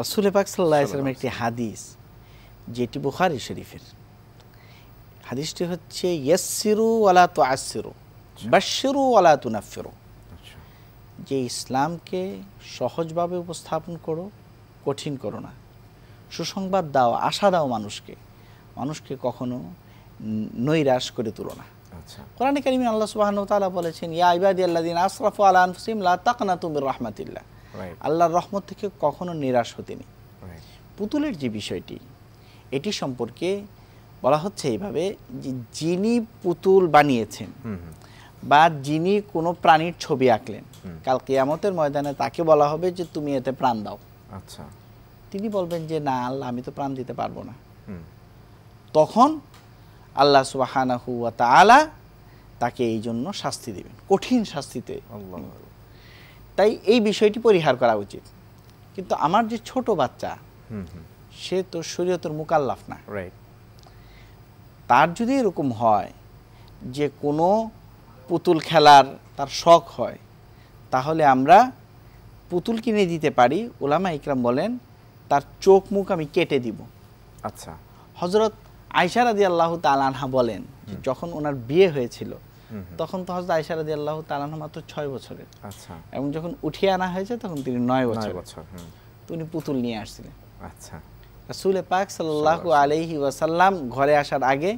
রাসুলে পাক সাল্লাহ ইসলামের একটি হাদিস যেটি বুখারি শরীফের হাদিসটি হচ্ছে ইয়াসিরু তো আসিরু বাসিরু ওয়ালা তু নাফিরু আচ্ছা। যে ইসলামকে সহজভাবে উপস্থাপন করো কঠিন করো না সুসংবাদ দাও আশা দাও মানুষকে মানুষকে কখনো নৈরাশ করে তুলো না আচ্ছা। কোরআন কারিমিন আল্লাহ সুবাহ তালা বলেছেন ইয়া ইবাদি আল্লাদিন আশরাফ আলা আনফুসিম লা তাকনা তুমির রহমাতিল্লাহ আল্লাহর রহমত থেকে কখনো নিরাশ হতেনি পুতুলের যে বিষয়টি এটি সম্পর্কে বলা হচ্ছে এইভাবে যে যিনি পুতুল বানিয়েছেন বা যিনি কোনো প্রাণীর ছবি আঁকলেন কাল কেয়ামতের ময়দানে তাকে বলা হবে যে তুমি এতে প্রাণ দাও আচ্ছা তিনি বলবেন যে না আল্লাহ আমি তো প্রাণ দিতে পারবো না তখন আল্লাহ সুবাহানা হুয়া তালা তাকে এই জন্য শাস্তি দেবেন কঠিন শাস্তিতে আল্লাহ তাই এই বিষয়টি পরিহার করা উচিত কিন্তু আমার যে ছোট বাচ্চা সে তো শরীয়তর মোকাল্লাফ না তার যদি এরকম হয় যে কোনো পুতুল খেলার তার শখ হয় তাহলে আমরা পুতুল কিনে দিতে পারি ওলামা ইকরাম বলেন তার চোখ মুখ আমি কেটে দিব আচ্ছা হজরত আয়সারাদি আল্লাহ তালানহা বলেন যখন ওনার বিয়ে হয়েছিল তখন তো হজরত আয়সা রাদি আল্লাহ তালান মাত্র ছয় বছরে আচ্ছা এবং যখন উঠিয়ে আনা হয়েছে তখন তিনি নয় বছর বছর তিনি পুতুল নিয়ে আসছিলেন আচ্ছা রাসুলে পাক সাল্লাহ আলহি ওয়াসাল্লাম ঘরে আসার আগে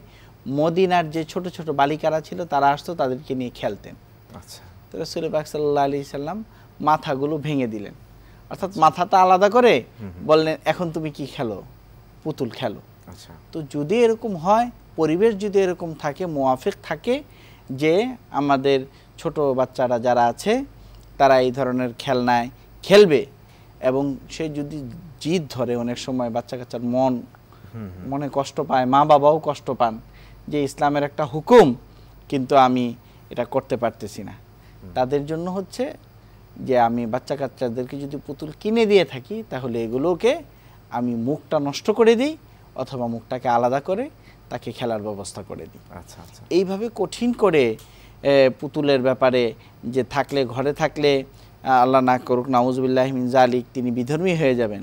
মদিনার যে ছোট ছোট বালিকারা ছিল তারা আসতো তাদেরকে নিয়ে খেলতেন আচ্ছা তো রসুল পাক সাল্লাহ আলি সাল্লাম মাথাগুলো ভেঙে দিলেন অর্থাৎ মাথাটা আলাদা করে বললেন এখন তুমি কি খেলো পুতুল খেলো আচ্ছা তো যদি এরকম হয় পরিবেশ যদি এরকম থাকে মোয়াফিক থাকে যে আমাদের ছোট বাচ্চারা যারা আছে তারা এই ধরনের খেলনায় খেলবে এবং সে যদি জিদ ধরে অনেক সময় বাচ্চা কাচ্চার মন মনে কষ্ট পায় মা বাবাও কষ্ট পান যে ইসলামের একটা হুকুম কিন্তু আমি এটা করতে পারতেছি না তাদের জন্য হচ্ছে যে আমি বাচ্চা কাচ্চাদেরকে যদি পুতুল কিনে দিয়ে থাকি তাহলে এগুলোকে আমি মুখটা নষ্ট করে দিই অথবা মুখটাকে আলাদা করে তাকে খেলার ব্যবস্থা করে দিই আচ্ছা আচ্ছা এইভাবে কঠিন করে পুতুলের ব্যাপারে যে থাকলে ঘরে থাকলে আল্লাহ না করুক নাউজবিল্লাহ জালিক তিনি বিধর্মী হয়ে যাবেন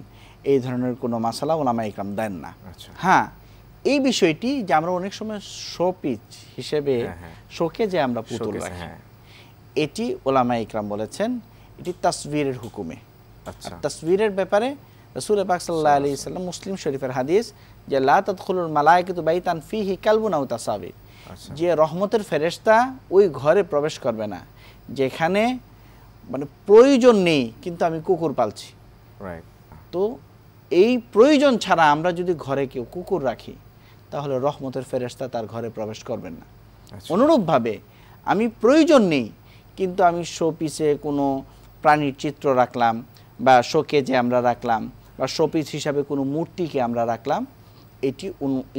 এই ধরনের কোনো মাসালা ওনামা ইকরাম দেন না আচ্ছা। হ্যাঁ এই বিষয়টি যে আমরা অনেক সময় শোপিচ হিসেবে হ্যাঁ, হ্যাঁ। শোকে যে আমরা পুতুল রাখি হ্যাঁ। এটি ওলামা ইকরাম বলেছেন এটি তাসবিরের হুকুমে আচ্ছা। তাসবিরের ব্যাপারে রসুল পাক সাল্লা আলি সাল্লাম মুসলিম শরীফের হাদিস যে লাতখুলুর মালায়কিত বাই তান ফি হি কালবুনাউ তাসাবির আচ্ছা। যে রহমতের ফেরেস্তা ওই ঘরে প্রবেশ করবে না যেখানে মানে প্রয়োজন নেই কিন্তু আমি কুকুর পালছি তো এই প্রয়োজন ছাড়া আমরা যদি ঘরে কেউ কুকুর রাখি তাহলে রহমতের ফেরেস্তা তার ঘরে প্রবেশ করবেন না আচ্ছা। অনুরূপভাবে আমি প্রয়োজন নেই কিন্তু আমি শো পিসে কোনো প্রাণীর চিত্র রাখলাম বা শোকেজে আমরা রাখলাম বা শোপিস হিসাবে কোনো মূর্তিকে আমরা রাখলাম এটি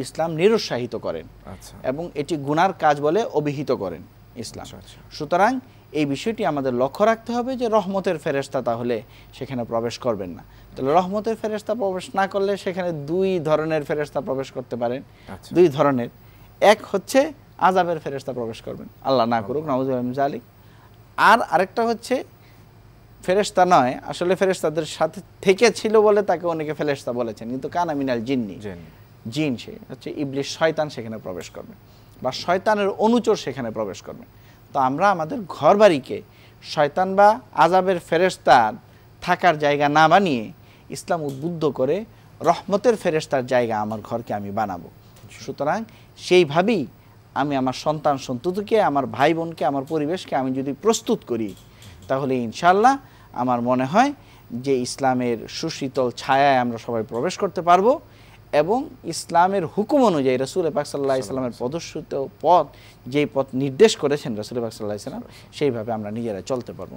ইসলাম নিরুৎসাহিত করেন আচ্ছা। এবং এটি গুনার কাজ বলে অভিহিত করেন ইসলাম আচ্ছা, আচ্ছা। সুতরাং এই বিষয়টি আমাদের লক্ষ্য রাখতে হবে যে রহমতের ফেরেস্তা তাহলে সেখানে প্রবেশ করবেন না তাহলে রহমতের ফেরেস্তা প্রবেশ না করলে সেখানে দুই ধরনের ফেরেস্তা প্রবেশ করতে পারেন দুই ধরনের এক হচ্ছে আজাবের ফেরেস্তা প্রবেশ করবেন আল্লাহ না করুক নওয়াজ আলিক আর আরেকটা হচ্ছে ফেরেস্তা নয় আসলে ফেরেস্তাদের সাথে থেকে ছিল বলে তাকে অনেকে ফেরেস্তা বলেছেন কিন্তু কানা মিনাল জিন্নি জিন সে হচ্ছে ইবলিশ শয়তান সেখানে প্রবেশ করবে বা শয়তানের অনুচর সেখানে প্রবেশ করবে তো আমরা আমাদের ঘর বাড়িকে শয়তান বা আজাবের ফেরেস্তার থাকার জায়গা না বানিয়ে ইসলাম উদ্বুদ্ধ করে রহমতের ফেরেস্তার জায়গা আমার ঘরকে আমি বানাবো সুতরাং সেইভাবেই আমি আমার সন্তান সন্ততিকে আমার ভাই বোনকে আমার পরিবেশকে আমি যদি প্রস্তুত করি তাহলে ইনশাল্লাহ আমার মনে হয় যে ইসলামের সুশীতল ছায়ায় আমরা সবাই প্রবেশ করতে পারবো এবং ইসলামের হুকুম অনুযায়ী রসুল পাক সাল্লাহ ইসলামের প্রদর্শিত পথ যেই পথ নির্দেশ করেছেন রসুল পাক ইসলাম সেইভাবে আমরা নিজেরা চলতে পারবো